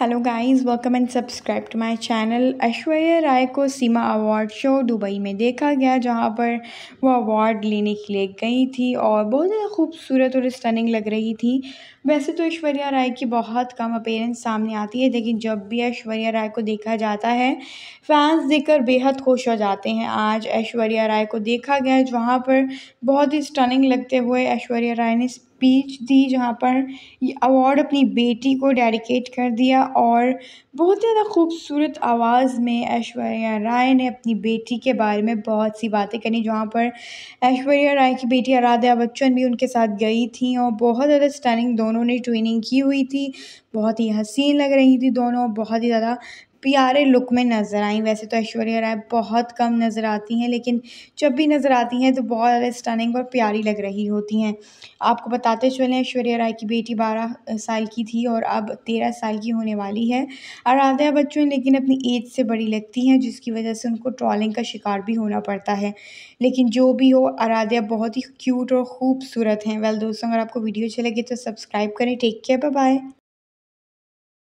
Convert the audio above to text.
hello guys welcome and subscribe to my channel Aishwarya Rai को सीमा award show Dubai में देखा गया जहां पर वो अवार्ड लेने के लिए गई थी और बहुत ज़्यादा खूबसूरत और स्टनिंग लग रही थी वैसे तो ऐश्वर्या राय की बहुत कम अपेयरेंस सामने आती है लेकिन जब भी ऐश्वर्या राय को देखा जाता है फैंस देखकर बेहद खुश हो जाते हैं आज ऐश्वर्या राय को देखा गया जहाँ पर बहुत ही स्टनिंग लगते हुए ऐश्वर्या राय ने स्पीच दी जहाँ पर अवार्ड अपनी बेटी को डेडिकेट कर दिया और बहुत ज़्यादा खूबसूरत आवाज़ में ऐश्वर्या राय ने अपनी बेटी के बारे में बहुत सी बातें करी जहाँ पर ऐश्वर्या राय की बेटी आराध्या बच्चन भी उनके साथ गई थी और बहुत ज़्यादा स्टनिंग दोनों ने ट्रेनिंग की हुई थी बहुत ही हसीन लग रही थी दोनों बहुत ही ज़्यादा प्यारे लुक में नज़र आई वैसे तो ऐश्वर्या राय बहुत कम नज़र आती हैं लेकिन जब भी नज़र आती हैं तो बहुत ज़्यादा स्टनिंग और प्यारी लग रही होती हैं आपको बताते चलें ऐश्वर्या राय की बेटी बारह साल की थी और अब तेरह साल की होने वाली है आराध्या बच्चन लेकिन अपनी एज से बड़ी लगती हैं जिसकी वजह से उनको ट्रॉलिंग का शिकार भी होना पड़ता है लेकिन जो भी हो आराध्या बहुत ही क्यूट और ख़ूबसूरत हैं वेल दोस्तों अगर आपको वीडियो अच्छी लगे तो सब्सक्राइब करें टेक केयर बाय